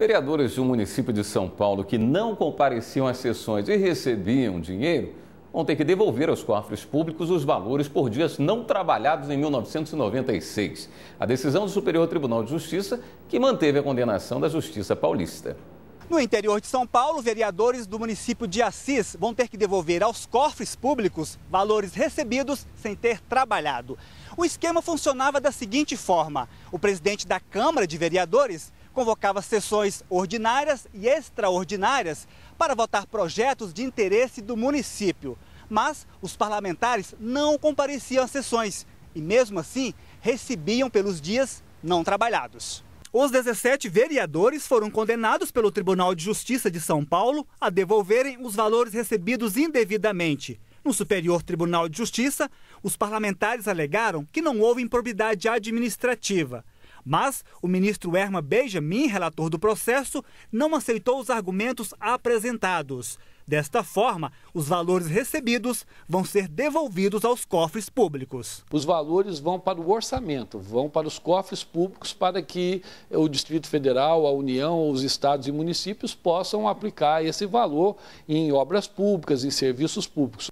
Vereadores de um município de São Paulo que não compareciam às sessões e recebiam dinheiro vão ter que devolver aos cofres públicos os valores por dias não trabalhados em 1996. A decisão do Superior Tribunal de Justiça que manteve a condenação da Justiça Paulista. No interior de São Paulo, vereadores do município de Assis vão ter que devolver aos cofres públicos valores recebidos sem ter trabalhado. O esquema funcionava da seguinte forma: o presidente da Câmara de Vereadores convocava sessões ordinárias e extraordinárias para votar projetos de interesse do município. Mas os parlamentares não compareciam às sessões e, mesmo assim, recebiam pelos dias não trabalhados. Os 17 vereadores foram condenados pelo Tribunal de Justiça de São Paulo a devolverem os valores recebidos indevidamente. No Superior Tribunal de Justiça, os parlamentares alegaram que não houve improbidade administrativa. Mas o ministro Erma Benjamin, relator do processo, não aceitou os argumentos apresentados. Desta forma, os valores recebidos vão ser devolvidos aos cofres públicos. Os valores vão para o orçamento, vão para os cofres públicos para que o Distrito Federal, a União, os estados e municípios possam aplicar esse valor em obras públicas, em serviços públicos.